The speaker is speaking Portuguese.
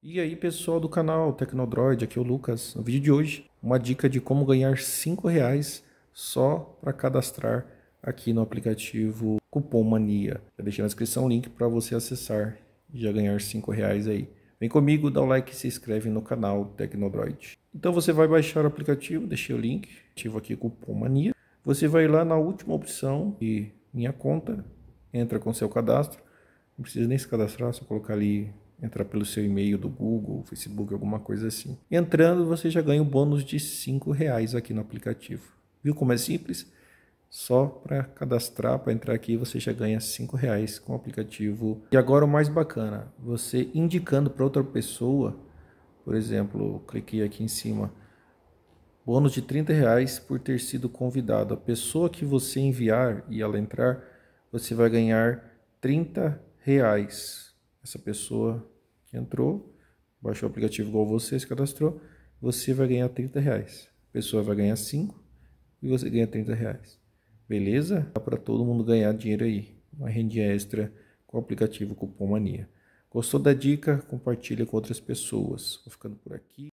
E aí pessoal do canal Tecnodroid, aqui é o Lucas. No vídeo de hoje, uma dica de como ganhar R$ reais só para cadastrar aqui no aplicativo Cupom Mania. Já deixei na descrição o link para você acessar e já ganhar R$ reais aí. Vem comigo, dá o like e se inscreve no canal Tecnodroid. Então você vai baixar o aplicativo, deixei o link, ativo aqui Cupom Mania. Você vai lá na última opção e minha conta, entra com seu cadastro. Não precisa nem se cadastrar, só colocar ali entrar pelo seu e-mail do Google, Facebook, alguma coisa assim. Entrando, você já ganha um bônus de R$ reais aqui no aplicativo. Viu como é simples? Só para cadastrar, para entrar aqui, você já ganha R$ reais com o aplicativo. E agora o mais bacana, você indicando para outra pessoa, por exemplo, cliquei aqui em cima, bônus de 30 reais por ter sido convidado. A pessoa que você enviar e ela entrar, você vai ganhar 30 reais essa pessoa que entrou, baixou o aplicativo igual você, se cadastrou, você vai ganhar 30 reais. A pessoa vai ganhar 5 e você ganha 30 reais. Beleza? Dá para todo mundo ganhar dinheiro aí. Uma renda extra com o aplicativo Cupom Mania. Gostou da dica? Compartilha com outras pessoas. Vou ficando por aqui.